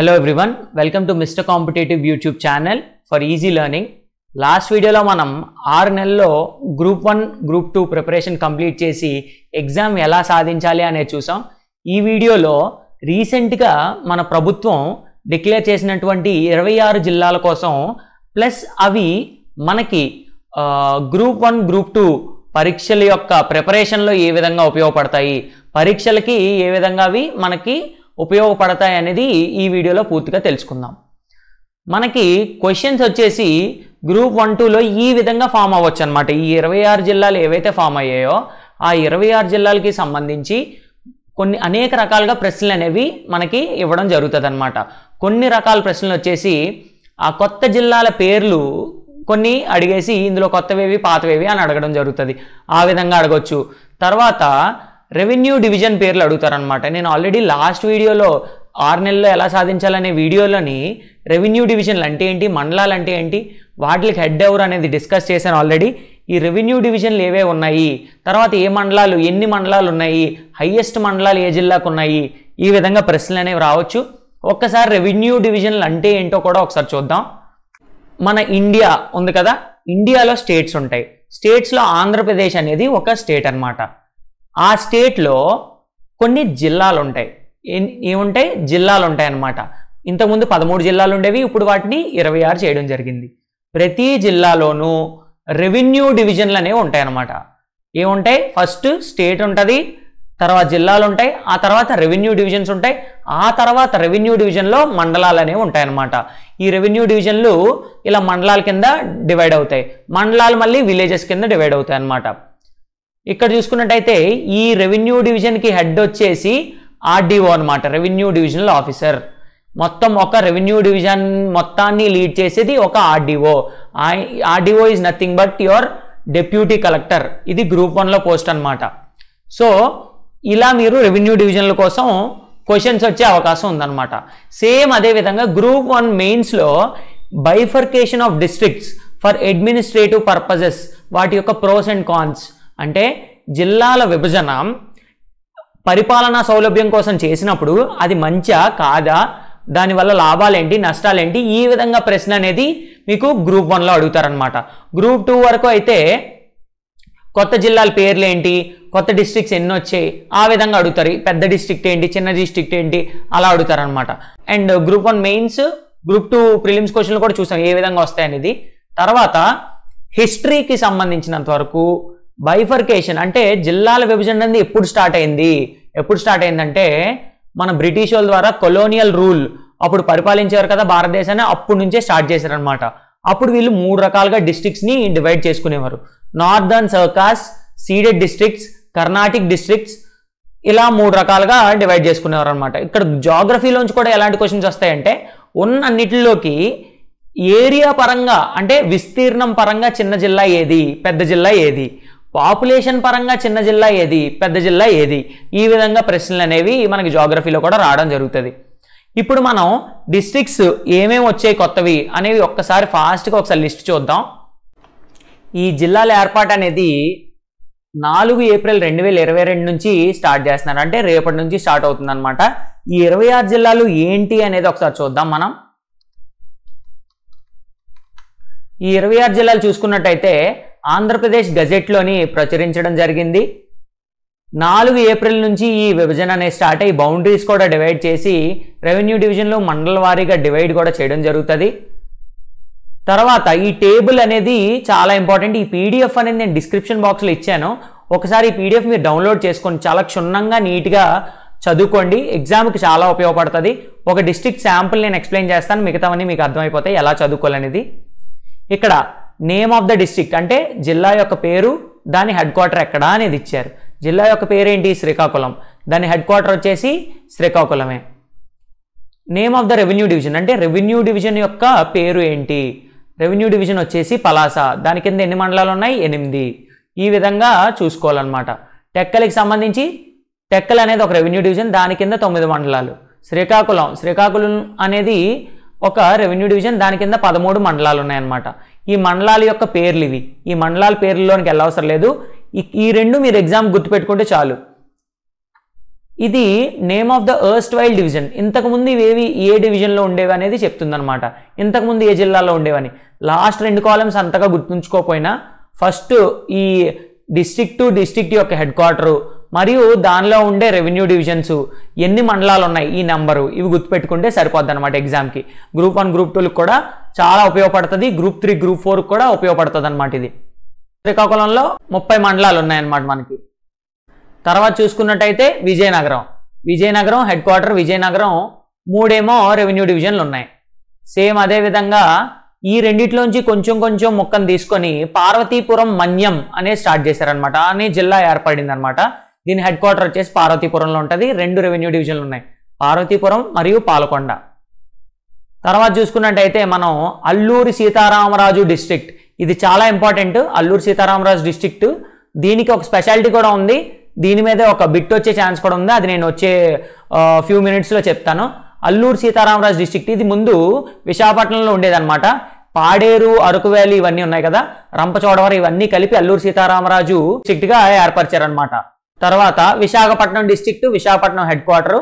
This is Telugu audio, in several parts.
hello everyone welcome to mister competitive YouTube channel for easy learning last వీడియోలో మనం ఆరు నెలల్లో group one group two preparation complete చేసి ఎగ్జామ్ ఎలా సాధించాలి అనేది చూసాం ఈ వీడియోలో రీసెంట్గా మన ప్రభుత్వం డిక్లేర్ చేసినటువంటి ఇరవై ఆరు జిల్లాల కోసం ప్లస్ అవి మనకి గ్రూప్ వన్ గ్రూప్ టూ పరీక్షల యొక్క ప్రిపరేషన్లో ఏ విధంగా ఉపయోగపడతాయి పరీక్షలకి ఏ విధంగా అవి మనకి ఉపయోగపడతాయి అనేది ఈ వీడియోలో పూర్తిగా తెలుసుకుందాం మనకి క్వశ్చన్స్ వచ్చేసి గ్రూప్ వన్ టూలో ఈ విధంగా ఫామ్ అవ్వచ్చు అనమాట ఈ ఇరవై ఆరు జిల్లాలు ఏవైతే ఫామ్ అయ్యాయో ఆ ఇరవై ఆరు జిల్లాలకి సంబంధించి కొన్ని అనేక రకాలుగా ప్రశ్నలు అనేవి మనకి ఇవ్వడం జరుగుతుంది అనమాట కొన్ని రకాల ప్రశ్నలు వచ్చేసి ఆ కొత్త జిల్లాల పేర్లు కొన్ని అడిగేసి ఇందులో కొత్తవేవి పాతవేవి అని అడగడం జరుగుతుంది ఆ విధంగా అడగొచ్చు తర్వాత రెవెన్యూ డివిజన్ పేర్లు అడుగుతారనమాట నేను ఆల్రెడీ లాస్ట్ వీడియోలో ఆరు నెలల్లో ఎలా సాధించాలనే వీడియోలోని రెవెన్యూ డివిజన్లు అంటే ఏంటి మండలాలు అంటే ఏంటి వాటికి హెడ్ ఎవరు అనేది డిస్కస్ చేశాను ఆల్రెడీ ఈ రెవెన్యూ డివిజన్లు ఏవే ఉన్నాయి తర్వాత ఏ మండలాలు ఎన్ని మండలాలు ఉన్నాయి హయ్యెస్ట్ మండలాలు ఏ జిల్లాకు ఉన్నాయి ఈ విధంగా ప్రశ్నలు అనేవి రావచ్చు ఒక్కసారి రెవెన్యూ డివిజన్లు అంటే ఏంటో కూడా ఒకసారి చూద్దాం మన ఇండియా ఉంది కదా ఇండియాలో స్టేట్స్ ఉంటాయి స్టేట్స్లో ఆంధ్రప్రదేశ్ అనేది ఒక స్టేట్ అనమాట ఆ స్టేట్లో కొన్ని జిల్లాలు ఉంటాయి ఏముంటాయి జిల్లాలు ఉంటాయి అన్నమాట ఇంతకుముందు పదమూడు జిల్లాలు ఉండేవి ఇప్పుడు వాటిని ఇరవై ఆరు చేయడం జరిగింది ప్రతి జిల్లాలోనూ రెవెన్యూ డివిజన్లు అనేవి ఉంటాయి అన్నమాట ఏముంటాయి ఫస్ట్ స్టేట్ ఉంటుంది తర్వాత జిల్లాలు ఉంటాయి ఆ తర్వాత రెవెన్యూ డివిజన్స్ ఉంటాయి ఆ తర్వాత రెవెన్యూ డివిజన్లో మండలాలు అనేవి ఉంటాయన్నమాట ఈ రెవెన్యూ డివిజన్లు ఇలా మండలాల కింద డివైడ్ అవుతాయి మండలాలు మళ్ళీ విలేజెస్ కింద డివైడ్ అవుతాయి అన్నమాట ఇక్కడ చూసుకున్నట్టయితే ఈ రెవెన్యూ డివిజన్కి హెడ్ వచ్చేసి ఆర్డీఓ అనమాట రెవెన్యూ డివిజనల్ ఆఫీసర్ మొత్తం ఒక రెవెన్యూ డివిజన్ మొత్తాన్ని లీడ్ చేసేది ఒక RDO RDO is nothing but your deputy collector ఇది గ్రూప్ వన్లో పోస్ట్ అనమాట సో ఇలా మీరు రెవెన్యూ డివిజన్ల కోసం క్వశ్చన్స్ వచ్చే అవకాశం ఉందన్నమాట సేమ్ అదేవిధంగా గ్రూప్ వన్ మెయిన్స్లో bifurcation of districts for administrative purposes వాటి యొక్క ప్రోస్ అండ్ కాన్స్ అంటే జిల్లాల విభజన పరిపాలనా సౌలభ్యం కోసం చేసినప్పుడు అది మంచా కాదా దానివల్ల లాభాలేంటి నష్టాలేంటి ఈ విధంగా ప్రశ్న అనేది మీకు గ్రూప్ వన్లో అడుగుతారనమాట గ్రూప్ టూ వరకు అయితే కొత్త జిల్లాల పేర్లు ఏంటి కొత్త డిస్ట్రిక్ట్స్ ఎన్ని వచ్చాయి ఆ విధంగా అడుగుతారు పెద్ద డిస్ట్రిక్ట్ ఏంటి చిన్న డిస్ట్రిక్ట్ ఏంటి అలా అడుగుతారనమాట and group one mains group two prelims క్వశ్చన్లు కూడా చూసాం ఏ విధంగా వస్తాయనేది తర్వాత హిస్టరీకి సంబంధించినంత వరకు బైఫర్కేషన్ అంటే జిల్లాల విభజన అనేది ఎప్పుడు స్టార్ట్ అయింది ఎప్పుడు స్టార్ట్ అయిందంటే మన బ్రిటిష్ వాళ్ళ ద్వారా కొలోనియల్ రూల్ అప్పుడు పరిపాలించేవారు కదా భారతదేశాన్ని అప్పుడు నుంచే స్టార్ట్ చేశారనమాట అప్పుడు వీళ్ళు మూడు రకాలుగా డిస్ట్రిక్ట్స్ని డివైడ్ చేసుకునేవారు northern Circars ceded districts Carnatic districts ఇలా మూడు రకాలుగా డివైడ్ చేసుకునేవారు అనమాట ఇక్కడ జాగ్రఫీలోంచి కూడా ఎలాంటి క్వశ్చన్స్ వస్తాయంటే ఉన్న అన్నిటిలోకి ఏరియా పరంగా అంటే విస్తీర్ణం పరంగా చిన్న జిల్లా ఏది పెద్ద జిల్లా ఏది పాపులేషన్ పరంగా చిన్న జిల్లా ఏది పెద్ద జిల్లా ఏది ఈ విధంగా ప్రశ్నలు అనేవి మనకి జాగ్రఫీలో కూడా రావడం జరుగుతుంది ఇప్పుడు మనం డిస్ట్రిక్ట్స్ ఏమేమి వచ్చాయి కొత్తవి అనేవి ఒక్కసారి ఫాస్ట్గా ఒకసారి లిస్ట్ చూద్దాం ఈ జిల్లాల ఏర్పాటు అనేది నాలుగు ఏప్రిల్ రెండు వేల ఇరవై రెండు నుంచి స్టార్ట్ చేస్తున్నారు అంటే రేపటి నుంచి స్టార్ట్ అవుతుంది అనమాట ఈ ఇరవై ఆరు జిల్లాలు ఏంటి అనేది ఒకసారి చూద్దాం మనం ఈ ఇరవై ఆరు జిల్లాలు చూసుకున్నట్టయితే ఆంధ్రప్రదేశ్ గజెట్లోని ప్రచురించడం జరిగింది నాలుగు ఏప్రిల్ నుంచి ఈ విభజన అనేది స్టార్ట్ అయ్యి బౌండరీస్ కూడా డివైడ్ చేసి రెవెన్యూ డివిజన్లో మండల వారీగా డివైడ్ కూడా చేయడం జరుగుతుంది తర్వాత ఈ టేబుల్ అనేది చాలా ఇంపార్టెంట్ ఈ పీడిఎఫ్ అనేది నేను డిస్క్రిప్షన్ బాక్స్లో ఇచ్చాను ఒకసారి ఈ పీడిఎఫ్ మీరు డౌన్లోడ్ చేసుకొని చాలా క్షుణ్ణంగా నీట్గా చదువుకోండి ఎగ్జామ్కి చాలా ఉపయోగపడుతుంది ఒక డిస్ట్రిక్ట్ శాంపుల్ నేను ఎక్స్ప్లెయిన్ చేస్తాను మిగతావన్నీ మీకు అర్థమైపోతాయి ఎలా చదువుకోవాలనేది ఇక్కడ నేమ్ ఆఫ్ ద డిస్టిక్ అంటే జిల్లా యొక్క పేరు దాని హెడ్ క్వార్టర్ ఎక్కడ అనేది ఇచ్చారు జిల్లా యొక్క పేరేంటి శ్రీకాకుళం దాని హెడ్ క్వార్టర్ వచ్చేసి శ్రీకాకుళమే name of the revenue division అంటే రెవెన్యూ డివిజన్ యొక్క పేరు ఏంటి రెవెన్యూ డివిజన్ వచ్చేసి పలాస దాని కింద ఎన్ని మండలాలు ఉన్నాయి ఎనిమిది ఈ విధంగా చూసుకోవాలన్నమాట టెక్కలకి సంబంధించి టెక్కల్ అనేది ఒక రెవెన్యూ డివిజన్ దాని కింద తొమ్మిది మండలాలు శ్రీకాకుళం శ్రీకాకుళం అనేది ఒక రెవెన్యూ డివిజన్ దాని కింద పదమూడు మండలాలు ఉన్నాయన్నమాట ఈ మండలాల యొక్క పేర్లు ఇవి ఈ మండలాల పేర్లలోనికి వెళ్ళవసరం లేదు ఈ రెండు మీరు ఎగ్జామ్ గుర్తుపెట్టుకుంటే చాలు ఇది name of the erstwhile division ఇంతకుముందు ఇవేవి ఏ డివిజన్లో ఉండేవి అనేది చెప్తుందనమాట ఇంతకుముందు ఏ జిల్లాలో ఉండేవని లాస్ట్ రెండు కాలమ్స్ అంతగా గుర్తుంచుకోకపోయినా ఫస్ట్ ఈ డిస్టిక్ టు డిస్టిక్ట్ యొక్క హెడ్ క్వార్టరు మరియు దానిలో ఉండే రెవెన్యూ డివిజన్స్ ఎన్ని మండలాలు ఉన్నాయి ఈ నెంబరు ఇవి గుర్తుపెట్టుకుంటే సరిపోద్ది అనమాట ఎగ్జామ్కి గ్రూప్ వన్ గ్రూప్ టూలకు కూడా చాలా ఉపయోగపడుతుంది గ్రూప్ త్రీ గ్రూప్ ఫోర్కి కూడా ఉపయోగపడుతుంది అనమాట ఇది శ్రీకాకుళంలో ముప్పై మండలాలు ఉన్నాయన్నమాట మనకి తర్వాత చూసుకున్నట్టయితే విజయనగరం విజయనగరం హెడ్ క్వార్టర్ విజయనగరం మూడేమో రెవెన్యూ డివిజన్లు ఉన్నాయి సేమ్ అదేవిధంగా ఈ రెండిట్లోంచి కొంచెం కొంచెం మొక్కను తీసుకొని పార్వతీపురం మన్యం అనే స్టార్ట్ చేశారనమాట అనే జిల్లా ఏర్పడింది అనమాట దీని హెడ్ క్వార్టర్ వచ్చేసి పార్వతీపురంలో ఉంటుంది రెండు రెవెన్యూ డివిజన్లు ఉన్నాయి పార్వతీపురం మరియు పాలకొండ తర్వాత చూసుకున్నట్టయితే మనం అల్లూరి సీతారామరాజు డిస్ట్రిక్ట్ ఇది చాలా ఇంపార్టెంట్ అల్లూరి సీతారామరాజు డిస్ట్రిక్ట్ దీనికి ఒక స్పెషాలిటీ కూడా ఉంది దీని మీద ఒక బిట్ వచ్చే ఛాన్స్ కూడా ఉంది అది నేను వచ్చే ఫ్యూ మినిట్స్లో చెప్తాను అల్లూరు సీతారామరాజు డిస్టిక్ట్ ఇది ముందు విశాఖపట్నంలో ఉండేదన్నమాట పాడేరు అరకు వ్యాలీ ఇవన్నీ ఉన్నాయి కదా రంపచోడవరం ఇవన్నీ కలిపి అల్లూరు సీతారామరాజు డిస్టిక్ట్గా ఏర్పరిచారనమాట తర్వాత Visakhapatnam district Visakhapatnam head quarter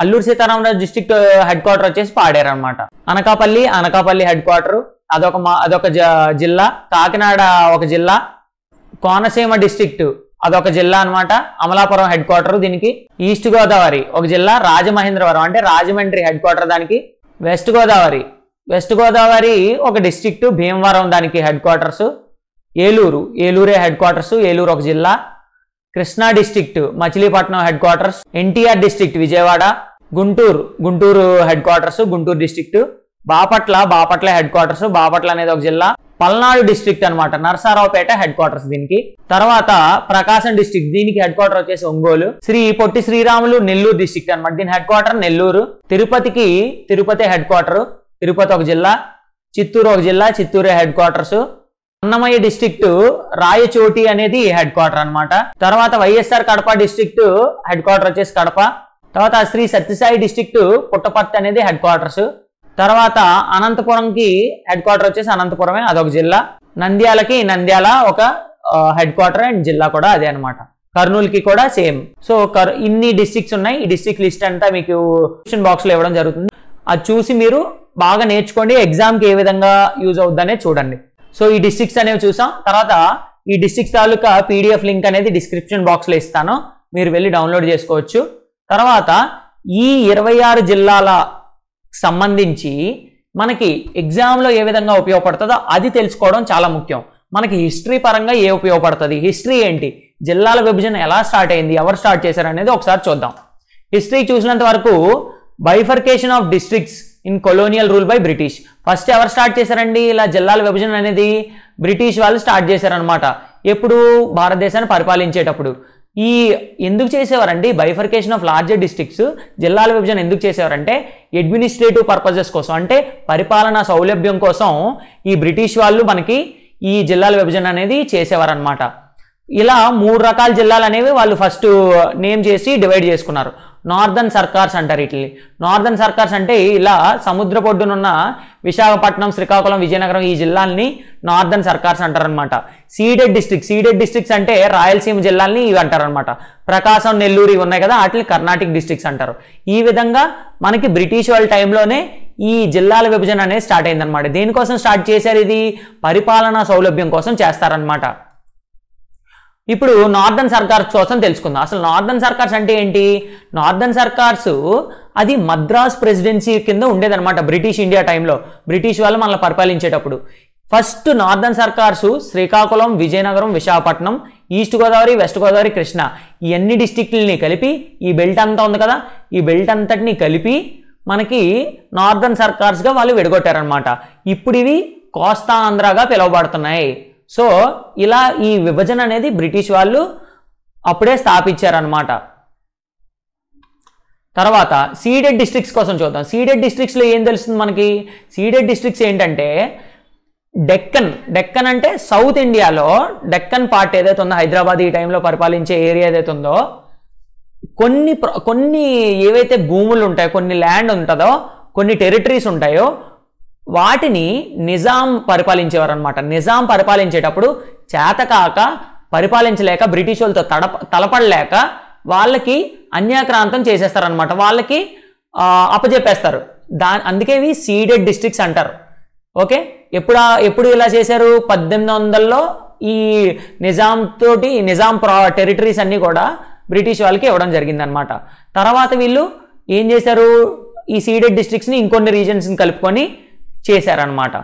Alluri Sitaramaraju district head quarter వచ్చేసి పాడేరు అనమాట అనకాపల్లి అనకాపల్లి హెడ్ క్వార్టర్ అదొక మా అదొక జిల్లా కాకినాడ ఒక జిల్లా కోనసీమ డిస్టిక్ట్ అదొక జిల్లా అనమాట అమలాపురం హెడ్ క్వార్టర్ దీనికి ఈస్ట్ గోదావరి ఒక జిల్లా రాజమహేంద్రవరం అంటే రాజమండ్రి హెడ్ క్వార్టర్ దానికి వెస్ట్ గోదావరి వెస్ట్ గోదావరి ఒక డిస్టిక్ట్ భీమవరం దానికి హెడ్ క్వార్టర్స్ ఏలూరు ఏలూరే హెడ్ క్వార్టర్స్ ఏలూరు ఒక జిల్లా Krishna district Machilipatnam head quarters NTR district Vijayawada Guntur Guntur head quarters Guntur district Bapatla Bapatla head quarters Bapatla అనేది ఒక జిల్లా పల్నాడు డిస్ట్రిక్ట్ అనమాట నరసారావుపేట హెడ్ క్వార్టర్స్ దీనికి తర్వాత ప్రకాశం డిస్టిక్ దీనికి హెడ్ క్వార్టర్ వచ్చేసి ఒంగోలు శ్రీ పొట్టి శ్రీరాములు నెల్లూరు డిస్టిక్ట్ అనమాట దీని హెడ్ క్వార్టర్ నెల్లూరు తిరుపతికి తిరుపతి హెడ్ క్వార్టర్ తిరుపతి ఒక జిల్లా చిత్తూరు ఒక జిల్లా Chittoor head quarters Annamayya district Rayachoti అనేది హెడ్ క్వార్టర్ అనమాట తర్వాత YSR Kadapa district head quarter వచ్చేసి కడప తర్వాత శ్రీ సత్యసాయి డిస్టిక్ట్ పుట్టపర్తి అనేది హెడ్ క్వార్టర్స్ తర్వాత అనంతపురంకి హెడ్ క్వార్టర్ వచ్చేసి అనంతపురమే అదొక జిల్లా నంద్యాలకి నంద్యాల ఒక హెడ్ క్వార్టర్ అండ్ జిల్లా కూడా అదే అనమాట కర్నూలుకి కూడా సేమ్ సో ఇన్ని డిస్టిక్స్ ఉన్నాయి ఈ డిస్టిక్ లిస్ట్ అంతా మీకు క్వశ్చన్ బాక్స్లో ఇవ్వడం జరుగుతుంది అది చూసి మీరు బాగా నేర్చుకోండి ఎగ్జామ్కి ఏ విధంగా యూజ్ అవుద్దనే చూడండి సో ఈ డిస్ట్రిక్ట్స్ అనేవి చూసాం తర్వాత ఈ డిస్ట్రిక్ట్ తాలూకా పీడిఎఫ్ లింక్ అనేది డిస్క్రిప్షన్ బాక్స్లో ఇస్తాను మీరు వెళ్ళి డౌన్లోడ్ చేసుకోవచ్చు తర్వాత ఈ ఇరవై ఆరు జిల్లాల సంబంధించి మనకి ఎగ్జామ్లో ఏ విధంగా ఉపయోగపడుతుందో అది తెలుసుకోవడం చాలా ముఖ్యం మనకి హిస్టరీ పరంగా ఏ ఉపయోగపడుతుంది హిస్టరీ ఏంటి జిల్లాల విభజన ఎలా స్టార్ట్ అయింది ఎవరు స్టార్ట్ చేశారు అనేది ఒకసారి చూద్దాం హిస్టరీ చూసినంత వరకు bifurcation of districts in colonial rule by British first ఎవరు స్టార్ట్ చేశారండి ఇలా జిల్లాల విభజన అనేది బ్రిటిష్ వాళ్ళు స్టార్ట్ చేశారనమాట ఎప్పుడు భారతదేశాన్ని పరిపాలించేటప్పుడు ఈ ఎందుకు చేసేవారండి బైఫర్కేషన్ ఆఫ్ లార్జర్ డిస్ట్రిక్ట్స్ జిల్లాల విభజన ఎందుకు చేసేవారంటే అడ్మినిస్ట్రేటివ్ పర్పజెస్ కోసం అంటే పరిపాలనా సౌలభ్యం కోసం ఈ బ్రిటిష్ వాళ్ళు మనకి ఈ జిల్లాల విభజన అనేది చేసేవారనమాట ఇలా మూడు రకాల జిల్లాలు అనేవి వాళ్ళు ఫస్ట్ నేమ్ చేసి డివైడ్ చేసుకున్నారు నార్దర్న్ సర్కార్స్ అంటారు వీటిని నార్దర్న్ సర్కార్స్ అంటే ఇలా సముద్ర పొడ్డునున్న విశాఖపట్నం శ్రీకాకుళం విజయనగరం ఈ జిల్లాలని నార్దర్న్ సర్కార్స్ అంటారనమాట సీడెడ్ డిస్ట్రిక్ట్ సీడెడ్ డిస్ట్రిక్ట్స్ అంటే రాయలసీమ జిల్లాలని ఇవి అంటారనమాట ప్రకాశం నెల్లూరు ఇవి ఉన్నాయి కదా వాటిని కర్ణాటక డిస్ట్రిక్ట్స్ అంటారు ఈ విధంగా మనకి బ్రిటిష్ వాళ్ళ టైంలోనే ఈ జిల్లాల విభజన అనేది స్టార్ట్ అయిందనమాట దేనికోసం స్టార్ట్ చేశారు ఇది పరిపాలనా సౌలభ్యం కోసం చేస్తారనమాట ఇప్పుడు నార్దర్న్ సర్కార్స్ కోసం తెలుసుకుందాం అసలు నార్దర్న్ సర్కార్స్ అంటే ఏంటి నార్దర్న్ సర్కార్స్ అది మద్రాస్ ప్రెసిడెన్సీ కింద ఉండేదన్నమాట బ్రిటిష్ ఇండియా టైంలో బ్రిటిష్ వాళ్ళు మనల్ని పరిపాలించేటప్పుడు first Northern Circars Srikakulam Vizianagaram Visakhapatnam East Godavari west Godavari Krishna ఈ అన్ని డిస్టిక్లని కలిపి ఈ బెల్ట్ అంతా ఉంది కదా ఈ బెల్ట్ అంతటిని కలిపి మనకి నార్దర్న్ సర్కార్స్గా వాళ్ళు విడగొట్టారనమాట ఇప్పుడు ఇవి కోస్తా ఆంధ్రాగా పిలువబడుతున్నాయి సో ఇలా ఈ విభజన అనేది బ్రిటిష్ వాళ్ళు అప్పుడే స్థాపించారనమాట తర్వాత సీడెడ్ డిస్ట్రిక్ట్స్ కోసం చూద్దాం సీడెడ్ డిస్ట్రిక్ట్స్లో ఏం తెలుస్తుంది మనకి సీడెడ్ డిస్ట్రిక్ట్స్ ఏంటంటే డెక్కన్ డెక్కన్ అంటే సౌత్ ఇండియాలో డెక్కన్ పార్ట్ ఏదైతే ఉందో హైదరాబాద్ ఈ టైంలో పరిపాలించే ఏరియా ఏదైతే ఉందో కొన్ని కొన్ని ఏవైతే భూములు ఉంటాయో కొన్ని ల్యాండ్ ఉంటుందో కొన్ని టెరిటరీస్ ఉంటాయో వాటిని నిజాం పరిపాలించేవారు అనమాట నిజాం పరిపాలించేటప్పుడు చేతకాక పరిపాలించలేక బ్రిటిష్ వాళ్ళతో తడప తలపడలేక వాళ్ళకి అన్యాక్రాంతం చేసేస్తారనమాట వాళ్ళకి అప్పజెప్పేస్తారు దా అందుకే ఇవి సీడెడ్ డిస్ట్రిక్ట్స్ అంటారు ఓకే ఎప్పుడు ఎప్పుడు ఇలా చేశారు పద్దెనిమిది వందల్లో ఈ నిజాం తోటి నిజాం ప్రా టెరిటరీస్ అన్నీ కూడా బ్రిటిష్ వాళ్ళకి ఇవ్వడం జరిగిందనమాట తర్వాత వీళ్ళు ఏం చేశారు ఈ సీడెడ్ డిస్ట్రిక్ట్స్ని ఇంకొన్ని రీజన్స్ని కలుపుకొని చేశారనమాట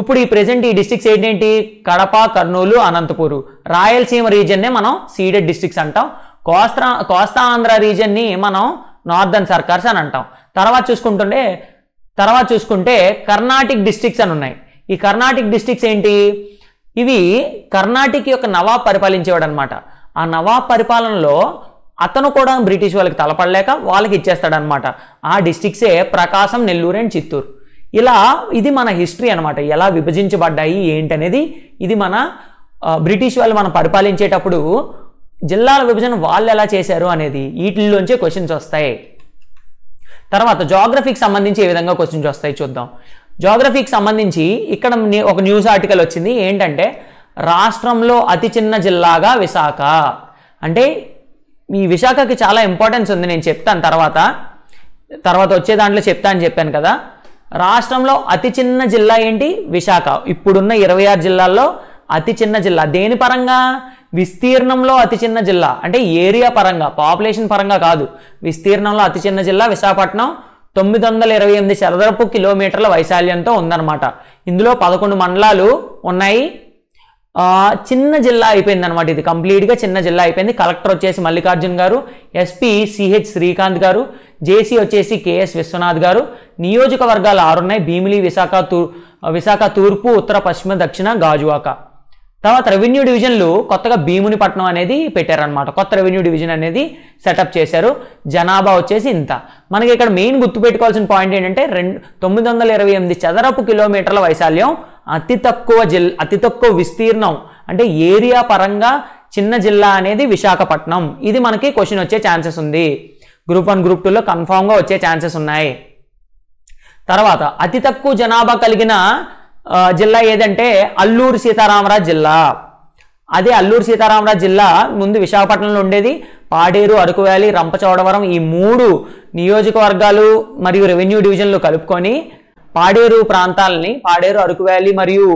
ఇప్పుడు ఈ ప్రజెంట్ ఈ డిస్టిక్స్ ఏంటి కడప కర్నూలు అనంతపూరు రాయలసీమ రీజన్నే మనం సీడెడ్ డిస్టిక్స్ అంటాం కోస్తా కోస్తా ఆంధ్ర రీజన్ని మనం నార్థన్ సర్కార్స్ అని అంటాం తర్వాత చూసుకుంటుంటే తర్వాత చూసుకుంటే కర్ణాటిక్ డిస్టిక్స్ అని ఉన్నాయి ఈ కర్ణాటిక్ డిస్టిక్స్ ఏంటి ఇవి కర్ణాటిక్ యొక్క నవాబ్ పరిపాలించేవాడు అనమాట ఆ నవాబ్ పరిపాలనలో అతను కూడా బ్రిటిష్ వాళ్ళకి తలపడలేక వాళ్ళకి ఇచ్చేస్తాడనమాట ఆ డిస్టిక్సే ప్రకాశం నెల్లూరు అండ్ చిత్తూరు ఇలా ఇది మన హిస్టరీ అనమాట ఎలా విభజించబడ్డాయి ఏంటనేది ఇది మన బ్రిటిష్ వాళ్ళు మనం పరిపాలించేటప్పుడు జిల్లాల విభజన వాళ్ళు ఎలా చేశారు అనేది వీటిల్లోంచే క్వశ్చన్స్ వస్తాయి తర్వాత జాగ్రఫీకి సంబంధించి ఏ విధంగా క్వశ్చన్స్ వస్తాయి చూద్దాం జాగ్రఫీకి సంబంధించి ఇక్కడ ఒక న్యూస్ ఆర్టికల్ వచ్చింది ఏంటంటే రాష్ట్రంలో అతి చిన్న జిల్లాగా విశాఖ అంటే ఈ విశాఖకి చాలా ఇంపార్టెన్స్ ఉంది నేను చెప్తాను తర్వాత తర్వాత వచ్చే దాంట్లో చెప్తా అని చెప్పాను కదా రాష్ట్రంలో అతి చిన్న జిల్లా ఏంటి విశాఖ ఇప్పుడున్న ఇరవై ఆరు జిల్లాల్లో అతి చిన్న జిల్లా దేని పరంగా విస్తీర్ణంలో అతి చిన్న జిల్లా అంటే ఏరియా పరంగా పాపులేషన్ పరంగా కాదు విస్తీర్ణంలో అతి చిన్న జిల్లా విశాఖపట్నం తొమ్మిది వందల ఇరవై ఎనిమిది చదరపు కిలోమీటర్ల వైశాల్యంతో ఉందన్నమాట ఇందులో పదకొండు మండలాలు ఉన్నాయి చిన్న జిల్లా అయిపోయింది అనమాట ఇది కంప్లీట్గా చిన్న జిల్లా అయిపోయింది కలెక్టర్ వచ్చేసి మల్లికార్జున్ గారు ఎస్పీ సిహెచ్ శ్రీకాంత్ గారు జేసీ వచ్చేసి కేఎస్ విశ్వనాథ్ గారు నియోజకవర్గాలు ఆరున్నాయి భీమిలి విశాఖ తూ విశాఖ తూర్పు ఉత్తర పశ్చిమ దక్షిణ గాజువాక తర్వాత రెవెన్యూ డివిజన్లు కొత్తగా భీమునిపట్నం అనేది పెట్టారనమాట కొత్త రెవెన్యూ డివిజన్ అనేది సెటప్ చేశారు జనాభా వచ్చేసి ఇంత మనకి ఇక్కడ మెయిన్ గుర్తుపెట్టుకోవాల్సిన పాయింట్ ఏంటంటే రెండు తొమ్మిది వందల ఇరవై ఎనిమిది చదరపు కిలోమీటర్ల వైశాల్యం అతి తక్కువ జిల్ అతి తక్కువ విస్తీర్ణం అంటే ఏరియా పరంగా చిన్న జిల్లా అనేది విశాఖపట్నం ఇది మనకి క్వశ్చన్ వచ్చే ఛాన్సెస్ ఉంది గ్రూప్ వన్ గ్రూప్ టూలో కన్ఫామ్గా వచ్చే ఛాన్సెస్ ఉన్నాయి తర్వాత అతి తక్కువ జనాభా కలిగిన జిల్లా ఏదంటే అల్లూరు సీతారామరాజు జిల్లా అదే అల్లూరు సీతారామరాజు జిల్లా ముందు విశాఖపట్నంలో ఉండేది పాడేరు అరకు వ్యాలీ రంపచోడవరం ఈ మూడు నియోజకవర్గాలు మరియు రెవెన్యూ డివిజన్లు కలుపుకొని పాడేరు ప్రాంతాలని పాడేరు అరకు వ్యాలీ మరియు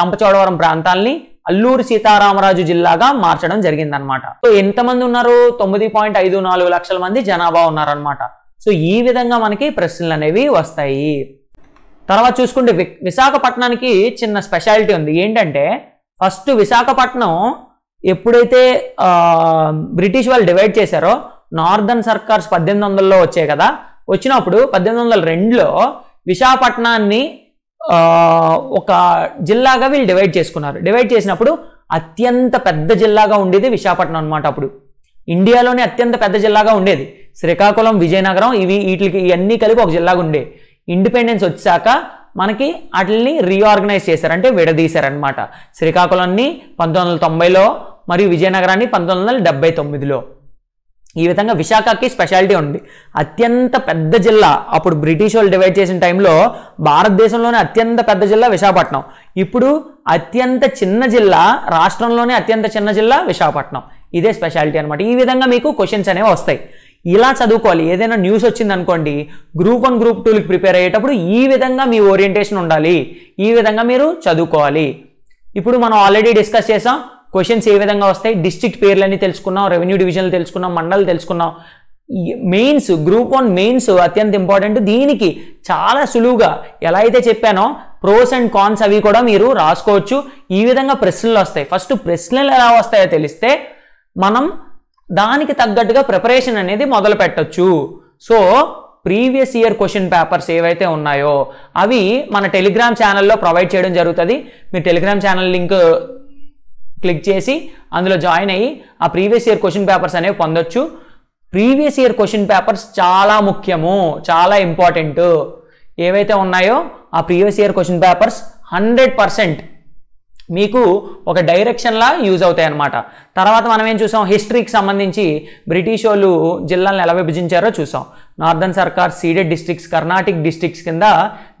రంపచోడవరం ప్రాంతాలని అల్లూరు సీతారామరాజు జిల్లాగా మార్చడం జరిగిందనమాట సో ఎంతమంది ఉన్నారు తొమ్మిది పాయింట్ ఐదు నాలుగు లక్షల మంది జనాభా ఉన్నారనమాట సో ఈ విధంగా మనకి ప్రశ్నలు అనేవి వస్తాయి తర్వాత చూసుకుంటే విశాఖపట్నానికి చిన్న స్పెషాలిటీ ఉంది ఏంటంటే ఫస్ట్ విశాఖపట్నం ఎప్పుడైతే బ్రిటిష్ వాళ్ళు డివైడ్ చేశారో నార్దర్న్ సర్కార్స్ పద్దెనిమిది వందల్లో వచ్చాయి కదా వచ్చినప్పుడు పద్దెనిమిది వందల రెండులో విశాఖపట్నాన్ని ఒక జిల్లాగా వీళ్ళు డివైడ్ చేసుకున్నారు డివైడ్ చేసినప్పుడు అత్యంత పెద్ద జిల్లాగా ఉండేది విశాఖపట్నం అనమాట అప్పుడు ఇండియాలోనే అత్యంత పెద్ద జిల్లాగా ఉండేది శ్రీకాకుళం విజయనగరం ఇవి వీటికి ఇవన్నీ కలిపి ఒక జిల్లాగా ఉండే ఇండిపెండెన్స్ వచ్చాక మనకి వాటిని రీఆర్గనైజ్ చేశారు అంటే విడదీశారనమాట శ్రీకాకుళాన్ని పంతొమ్మిది వందల తొంభైలో మరియు విజయనగరాన్ని పంతొమ్మిది వందల డెబ్బై తొమ్మిదిలో ఈ విధంగా విశాఖకి స్పెషాలిటీ ఉంది అత్యంత పెద్ద జిల్లా అప్పుడు బ్రిటిష్ వాళ్ళు డివైడ్ చేసిన టైంలో భారతదేశంలోనే అత్యంత పెద్ద జిల్లా విశాఖపట్నం ఇప్పుడు అత్యంత చిన్న జిల్లా రాష్ట్రంలోనే అత్యంత చిన్న జిల్లా విశాఖపట్నం ఇదే స్పెషాలిటీ అనమాట ఈ విధంగా మీకు క్వశ్చన్స్ అనేవి వస్తాయి ఇలా చదువుకోవాలి ఏదైనా న్యూస్ వచ్చింది అనుకోండి గ్రూప్ వన్ గ్రూప్ టూలకి ప్రిపేర్ అయ్యేటప్పుడు ఈ విధంగా మీ ఓరియంటేషన్ ఉండాలి ఈ విధంగా మీరు చదువుకోవాలి ఇప్పుడు మనం ఆల్రెడీ డిస్కస్ చేసాం క్వశ్చన్స్ ఏ విధంగా వస్తాయి డిస్ట్రిక్ట్ పేర్లన్నీ తెలుసుకున్నాం రెవెన్యూ డివిజన్లు తెలుసుకున్నాం మండలు తెలుసుకున్నాం మెయిన్స్ గ్రూప్ వన్ మెయిన్స్ అత్యంత ఇంపార్టెంట్ దీనికి చాలా సులువుగా ఎలా అయితే చెప్పానో ప్రోస్ అండ్ కాన్స్ అవి కూడా మీరు రాసుకోవచ్చు ఈ విధంగా ప్రశ్నలు వస్తాయి ఫస్ట్ ప్రశ్నలు ఎలా వస్తాయో తెలిస్తే మనం దానికి తగ్గట్టుగా ప్రిపరేషన్ అనేది మొదలు పెట్టచ్చు so previous year question papers ఏవైతే ఉన్నాయో అవి మన టెలిగ్రామ్ ఛానల్లో ప్రొవైడ్ చేయడం జరుగుతుంది మీరు టెలిగ్రామ్ ఛానల్ లింక్ క్లిక్ చేసి అందులో జాయిన్ అయ్యి ఆ ప్రీవియస్ ఇయర్ క్వశ్చన్ పేపర్స్ అనేవి పొందొచ్చు ప్రీవియస్ ఇయర్ క్వశ్చన్ పేపర్స్ చాలా ముఖ్యము చాలా ఇంపార్టెంట్ ఏవైతే ఉన్నాయో ఆ previous year question papers hundred percent మీకు ఒక డైరెక్షన్లా యూజ్ అవుతాయి అన్నమాట తర్వాత మనం ఏం చూసాం హిస్టరీకి సంబంధించి బ్రిటిష్ వాళ్ళు జిల్లాలను ఎలా విభజించారో చూసాం Northern Circar Ceded districts Carnatic districts కింద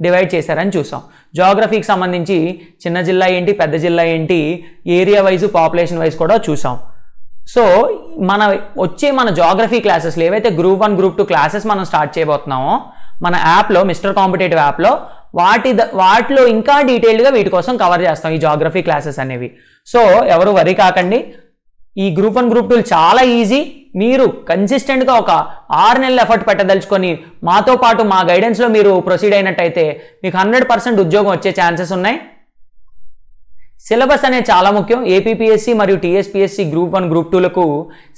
డివైడ్ చేశారని చూసాం జాగ్రఫీకి సంబంధించి చిన్న జిల్లా ఏంటి పెద్ద జిల్లా ఏంటి ఏరియా వైజ్ పాపులేషన్ వైజ్ కూడా చూసాం సో మన వచ్చే మన జాగ్రఫీ క్లాసెస్లో ఏవైతే group one group two classes మనం స్టార్ట్ చేయబోతున్నామో మన యాప్లో మిస్టర్ కాంపిటేటివ్ యాప్లో వాటి వాటిలో ఇంకా డీటెయిల్డ్గా వీటి కోసం కవర్ చేస్తాం ఈ జాగ్రఫీ క్లాసెస్ అనేవి సో ఎవరు వరి కాకండి ఈ గ్రూప్ వన్ గ్రూప్ టూలు చాలా ఈజీ మీరు కన్సిస్టెంట్గా ఒక ఆరు నెలల ఎఫర్ట్ పెట్టదలుచుకొని మాతో పాటు మా గైడెన్స్లో మీరు ప్రొసీడ్ అయినట్టయితే మీకు హండ్రెడ్ పర్సెంట్ ఉద్యోగం వచ్చే ఛాన్సెస్ ఉన్నాయి సిలబస్ అనేది చాలా ముఖ్యం ఏపీపీఎస్సి మరియు టీఎస్పీఎస్సి గ్రూప్ వన్ గ్రూప్ టూలకు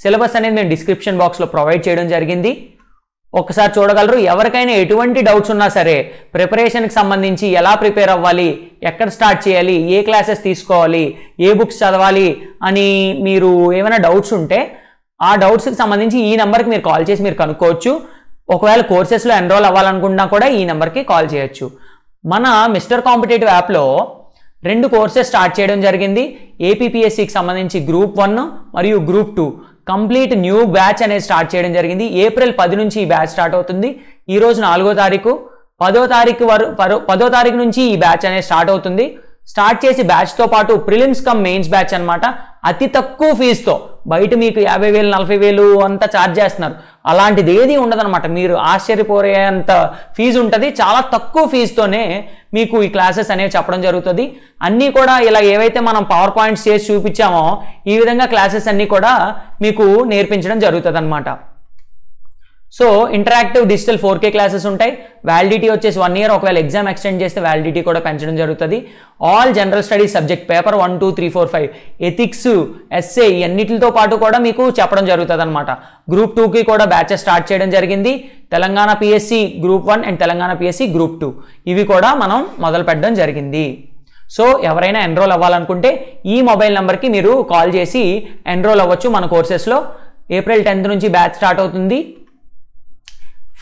సిలబస్ అనేది మేము డిస్క్రిప్షన్ బాక్స్లో ప్రొవైడ్ చేయడం జరిగింది ఒకసారి చూడగలరు ఎవరికైనా ఎటువంటి డౌట్స్ ఉన్నా సరే ప్రిపరేషన్కి సంబంధించి ఎలా ప్రిపేర్ అవ్వాలి ఎక్కడ స్టార్ట్ చేయాలి ఏ క్లాసెస్ తీసుకోవాలి ఏ బుక్స్ చదవాలి అని మీరు ఏమైనా డౌట్స్ ఉంటే ఆ డౌట్స్కి సంబంధించి ఈ నెంబర్కి మీరు కాల్ చేసి మీరు కనుక్కోవచ్చు ఒకవేళ కోర్సెస్లో ఎన్రోల్ అవ్వాలనుకున్నా కూడా ఈ నెంబర్కి కాల్ చేయొచ్చు మన మిస్టర్ కాంపిటేటివ్ యాప్లో రెండు కోర్సెస్ స్టార్ట్ చేయడం జరిగింది ఏపీపీఎస్సికి సంబంధించి గ్రూప్ వన్ మరియు group two complete new batch అనేది స్టార్ట్ చేయడం జరిగింది ఏప్రిల్ పది నుంచి ఈ బ్యాచ్ స్టార్ట్ అవుతుంది ఈ రోజు నాలుగో తారీఖు పదో తారీఖు వరకు పదో తారీఖు నుంచి ఈ బ్యాచ్ అనేది స్టార్ట్ అవుతుంది స్టార్ట్ చేసి బ్యాచ్తో పాటు ప్రిలిమ్స్ కమ్ మెయిన్స్ బ్యాచ్ అనమాట అతి తక్కువ ఫీజుతో బయట మీకు యాభై వేలు నలభై వేలు అంతా ఛార్జ్ చేస్తున్నారు అలాంటిది ఏది ఉండదనమాట మీరు ఆశ్చర్యపోయేంత ఫీజు ఉంటుంది చాలా తక్కువ ఫీజుతోనే మీకు ఈ క్లాసెస్ అనేవి చెప్పడం జరుగుతుంది అన్నీ కూడా ఇలా ఏవైతే మనం పవర్ పాయింట్స్ చేసి చూపించామో ఈ విధంగా క్లాసెస్ అన్నీ కూడా మీకు నేర్పించడం జరుగుతుంది అన్నమాట so interactive digital four K classes ఉంటాయి వ్యాలిడిటీ వచ్చేసి వన్ ఇయర్ ఒకవేళ ఎగ్జామ్ ఎక్స్టెండ్ చేస్తే వ్యాలిడిటీ కూడా పెంచడం జరుగుతుంది all general studies subject paper one two three four five ethics essay ఇవన్నిటితో పాటు కూడా మీకు చెప్పడం జరుగుతుంది అనమాట గ్రూప్ టూకి కూడా బ్యాచెస్ స్టార్ట్ చేయడం జరిగింది Telangana PSC group one and Telangana PSC group two ఇవి కూడా మనం మొదలు పెట్టడం జరిగింది సో ఎవరైనా ఎన్రోల్ అవ్వాలనుకుంటే ఈ మొబైల్ నెంబర్కి మీరు కాల్ చేసి ఎన్రోల్ అవ్వచ్చు మన కోర్సెస్లో ఏప్రిల్ టెన్త్ నుంచి బ్యాచ్ స్టార్ట్ అవుతుంది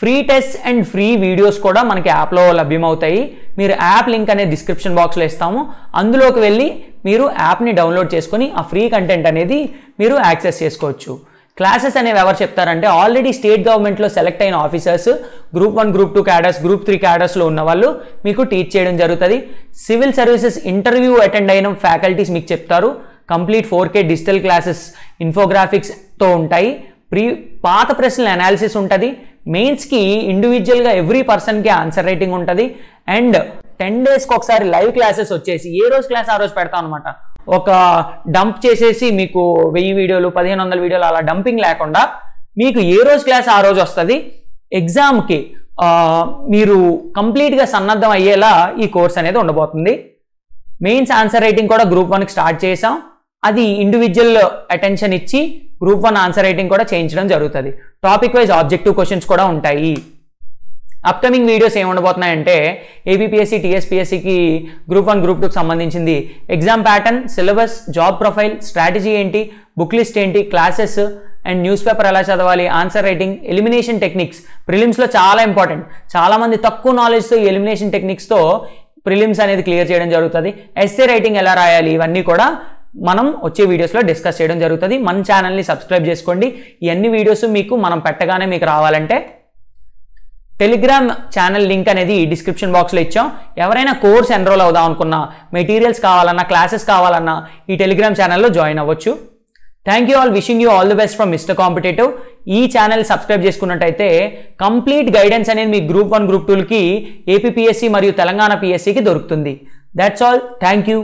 free test and free videos కూడా మనకి యాప్లో లభ్యమవుతాయి మీరు యాప్ లింక్ అనేది డిస్క్రిప్షన్ బాక్స్లో ఇస్తాము అందులోకి వెళ్ళి మీరు యాప్ని డౌన్లోడ్ చేసుకొని ఆ ఫ్రీ కంటెంట్ అనేది మీరు యాక్సెస్ చేసుకోవచ్చు క్లాసెస్ అనేవి ఎవరు చెప్తారంటే ఆల్రెడీ స్టేట్ గవర్నమెంట్లో సెలెక్ట్ అయిన officers group one group two cadres group three క్యాడర్స్లో ఉన్న వాళ్ళు మీకు టీచ్ చేయడం జరుగుతుంది సివిల్ సర్వీసెస్ ఇంటర్వ్యూ అటెండ్ అయిన ఫ్యాకల్టీస్ మీకు చెప్తారు complete four K digital classes ఇన్ఫోగ్రాఫిక్స్తో ఉంటాయి ప్రీ పాత ప్రశ్నల అనాలిసిస్ ఉంటుంది మెయిన్స్కి ఇండివిజువల్గా ఎవ్రీ పర్సన్కి ఆన్సర్ రైటింగ్ ఉంటుంది అండ్ టెన్ డేస్కి ఒకసారి లైవ్ క్లాసెస్ వచ్చేసి ఏ రోజు క్లాస్ ఆ రోజు పెడతాం అనమాట ఒక డంప్ చేసేసి మీకు వెయ్యి వీడియోలు పదిహేను వందల వీడియోలు అలా డంపింగ్ లేకుండా మీకు ఏ రోజు క్లాస్ ఆ రోజు వస్తుంది ఎగ్జామ్కి మీరు కంప్లీట్గా సన్నద్ధం అయ్యేలా ఈ కోర్స్ అనేది ఉండబోతుంది మెయిన్స్ ఆన్సర్ రైటింగ్ కూడా గ్రూప్ వన్కి స్టార్ట్ చేసాం అది ఇండివిజువల్ అటెన్షన్ ఇచ్చి గ్రూప్ వన్ ఆన్సర్ రైటింగ్ కూడా చేయించడం జరుగుతుంది టాపిక్ వైజ్ ఆబ్జెక్టివ్ క్వశ్చన్స్ కూడా ఉంటాయి అప్కమింగ్ వీడియోస్ ఏముండబోతున్నాయంటే ఏబిపిఎస్సి టీఎస్పిఎస్సికి గ్రూప్ వన్ గ్రూప్ టూకి సంబంధించింది exam pattern syllabus job profile strategy ఏంటి బుక్ లిస్ట్ ఏంటి క్లాసెస్ అండ్ న్యూస్ పేపర్ ఎలా చదవాలి ఆన్సర్ రైటింగ్ ఎలిమినేషన్ టెక్నిక్స్ ప్రిలిమ్స్లో చాలా ఇంపార్టెంట్ చాలామంది తక్కువ నాలెడ్జ్తో ఎలిమినేషన్ టెక్నిక్స్తో ప్రిలిమ్స్ అనేది క్లియర్ చేయడం జరుగుతుంది ఎస్సే రైటింగ్ ఎలా రాయాలి ఇవన్నీ కూడా మనం వచ్చే వీడియోస్లో డిస్కస్ చేయడం జరుగుతుంది మన ఛానల్ని సబ్స్క్రైబ్ చేసుకోండి ఎన్ని వీడియోస్ మీకు మనం పెట్టగానే మీకు రావాలంటే టెలిగ్రామ్ ఛానల్ లింక్ అనేది డిస్క్రిప్షన్ బాక్స్లో ఇచ్చాం ఎవరైనా కోర్స్ ఎన్రోల్ అవుదాం అనుకున్నా మెటీరియల్స్ కావాలన్నా క్లాసెస్ కావాలన్నా ఈ టెలిగ్రామ్ ఛానల్లో జాయిన్ అవ్వచ్చు thank you all wishing you all the best from Mister Competitive ఈ ఛానల్ సబ్స్క్రైబ్ చేసుకున్నట్టయితే కంప్లీట్ గైడెన్స్ అనేది మీ గ్రూప్ వన్ గ్రూప్ టూల్కి ఏపీపీఎస్సీ మరియు తెలంగాణ పిఎస్సికి దొరుకుతుంది దాట్స్ ఆల్ థ్యాంక్ యూ